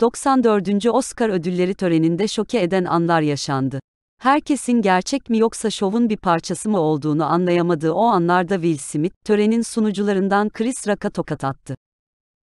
94. Oscar ödülleri töreninde şoke eden anlar yaşandı. Herkesin gerçek mi yoksa şovun bir parçası mı olduğunu anlayamadığı o anlarda Will Smith, törenin sunucularından Chris Rock'a tokat attı.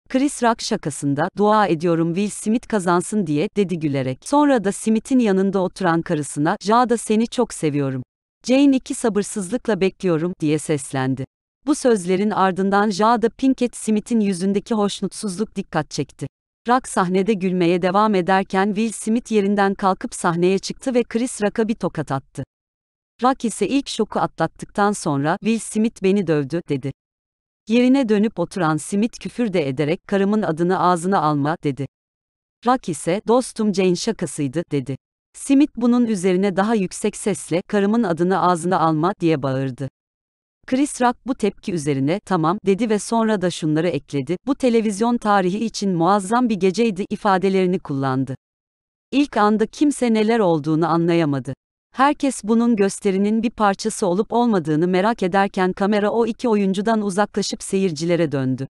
Chris Rock şakasında, dua ediyorum Will Smith kazansın diye, dedi gülerek. Sonra da Smith'in yanında oturan karısına, Jada seni çok seviyorum. Jane iki sabırsızlıkla bekliyorum, diye seslendi. Bu sözlerin ardından Jada Pinkett Smith'in yüzündeki hoşnutsuzluk dikkat çekti. Rock sahnede gülmeye devam ederken Will Smith yerinden kalkıp sahneye çıktı ve Chris Rock'a bir tokat attı. Rock ise ilk şoku atlattıktan sonra Will Smith beni dövdü dedi. Yerine dönüp oturan Smith küfür de ederek karımın adını ağzına alma dedi. Rock ise dostum Jane şakasıydı dedi. Smith bunun üzerine daha yüksek sesle karımın adını ağzına alma diye bağırdı. Chris Rock bu tepki üzerine tamam dedi ve sonra da şunları ekledi. Bu televizyon tarihi için muazzam bir geceydi ifadelerini kullandı. İlk anda kimse neler olduğunu anlayamadı. Herkes bunun gösterinin bir parçası olup olmadığını merak ederken kamera o iki oyuncudan uzaklaşıp seyircilere döndü.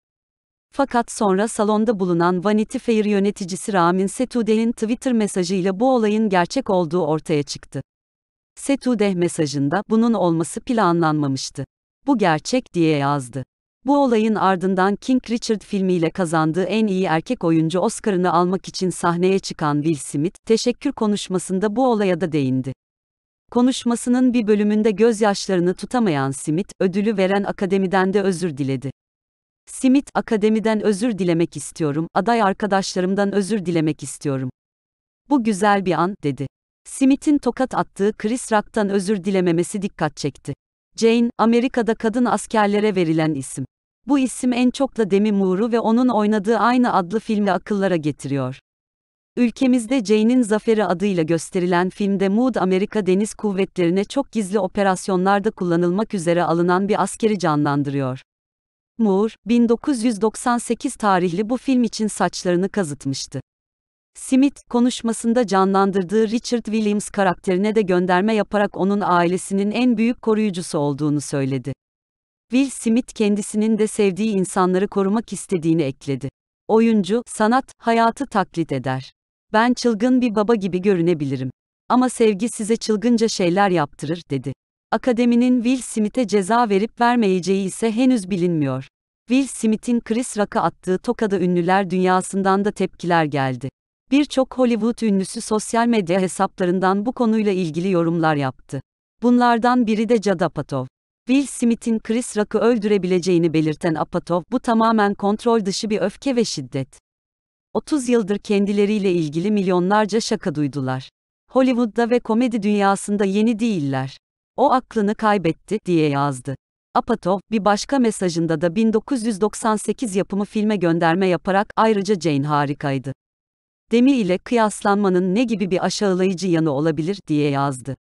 Fakat sonra salonda bulunan Vanity Fair yöneticisi Ramin Setudeh'in Twitter mesajıyla bu olayın gerçek olduğu ortaya çıktı. Setudeh mesajında bunun olması planlanmamıştı. Bu gerçek diye yazdı. Bu olayın ardından King Richard filmiyle kazandığı en iyi erkek oyuncu Oscar'ını almak için sahneye çıkan Will Smith, teşekkür konuşmasında bu olaya da değindi. Konuşmasının bir bölümünde gözyaşlarını tutamayan Smith, ödülü veren akademiden de özür diledi. Smith, akademiden özür dilemek istiyorum, aday arkadaşlarımdan özür dilemek istiyorum. Bu güzel bir an, dedi. Smith'in tokat attığı Chris Rock'tan özür dilememesi dikkat çekti. Jane, Amerika'da kadın askerlere verilen isim. Bu isim en çok da Demi Moore'u ve onun oynadığı aynı adlı filmle akıllara getiriyor. Ülkemizde Jane'in Zaferi adıyla gösterilen filmde Mood Amerika Deniz Kuvvetleri'ne çok gizli operasyonlarda kullanılmak üzere alınan bir askeri canlandırıyor. Moore, 1998 tarihli bu film için saçlarını kazıtmıştı. Smith, konuşmasında canlandırdığı Richard Williams karakterine de gönderme yaparak onun ailesinin en büyük koruyucusu olduğunu söyledi. Will Smith kendisinin de sevdiği insanları korumak istediğini ekledi. Oyuncu, sanat, hayatı taklit eder. Ben çılgın bir baba gibi görünebilirim. Ama sevgi size çılgınca şeyler yaptırır, dedi. Akademinin Will Smith'e ceza verip vermeyeceği ise henüz bilinmiyor. Will Smith'in Chris Rock'a attığı tokada ünlüler dünyasından da tepkiler geldi. Birçok Hollywood ünlüsü sosyal medya hesaplarından bu konuyla ilgili yorumlar yaptı. Bunlardan biri de Judd Apatow. Will Smith'in Chris Rock'ı öldürebileceğini belirten Apatow, bu tamamen kontrol dışı bir öfke ve şiddet. 30 yıldır kendileriyle ilgili milyonlarca şaka duydular. Hollywood'da ve komedi dünyasında yeni değiller. O aklını kaybetti, diye yazdı. Apatow, bir başka mesajında da 1998 yapımı filme gönderme yaparak, ayrıca Jane harikaydı demir ile kıyaslanmanın ne gibi bir aşağılayıcı yanı olabilir diye yazdı.